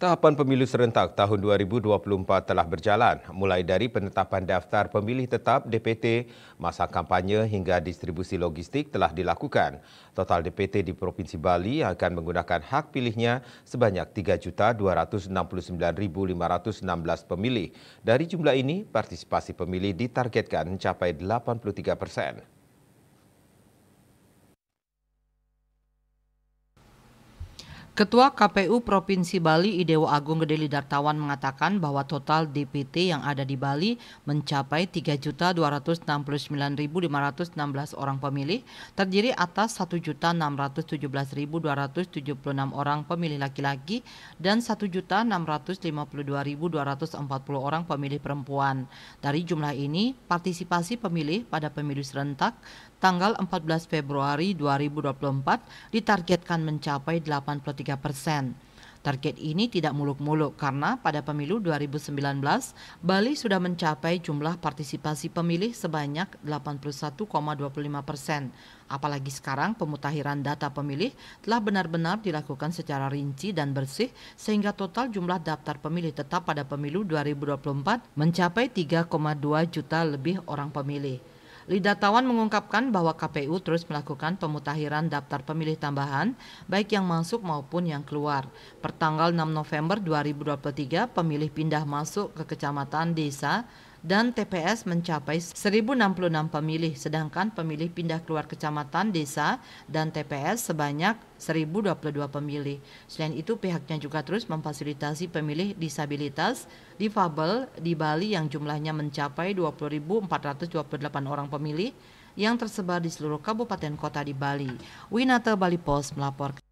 Tahapan pemilu serentak tahun 2024 telah berjalan, mulai dari penetapan daftar pemilih tetap DPT, masa kampanye hingga distribusi logistik telah dilakukan. Total DPT di Provinsi Bali akan menggunakan hak pilihnya sebanyak 3.269.516 pemilih. Dari jumlah ini, partisipasi pemilih ditargetkan mencapai 83 persen. Ketua KPU Provinsi Bali Idewo Agung Gede Lidartawan mengatakan bahwa total DPT yang ada di Bali mencapai 3.269.516 orang pemilih, terdiri atas 1.617.276 orang pemilih laki-laki dan 1.652.240 orang pemilih perempuan. Dari jumlah ini, partisipasi pemilih pada pemilu serentak tanggal 14 Februari 2024 ditargetkan mencapai 83 persen. Target ini tidak muluk-muluk karena pada pemilu 2019 Bali sudah mencapai jumlah partisipasi pemilih sebanyak 81,25 persen. Apalagi sekarang pemutahiran data pemilih telah benar-benar dilakukan secara rinci dan bersih sehingga total jumlah daftar pemilih tetap pada pemilu 2024 mencapai 3,2 juta lebih orang pemilih. Lidatawan mengungkapkan bahwa KPU terus melakukan pemutahiran daftar pemilih tambahan, baik yang masuk maupun yang keluar. Pertanggal 6 November 2023, pemilih pindah masuk ke kecamatan desa dan TPS mencapai 1066 pemilih, sedangkan pemilih pindah keluar kecamatan, desa, dan TPS sebanyak 1022 pemilih. Selain itu pihaknya juga terus memfasilitasi pemilih disabilitas difabel di Bali yang jumlahnya mencapai 20.428 orang pemilih yang tersebar di seluruh kabupaten kota di Bali. Winata Bali Post melaporkan.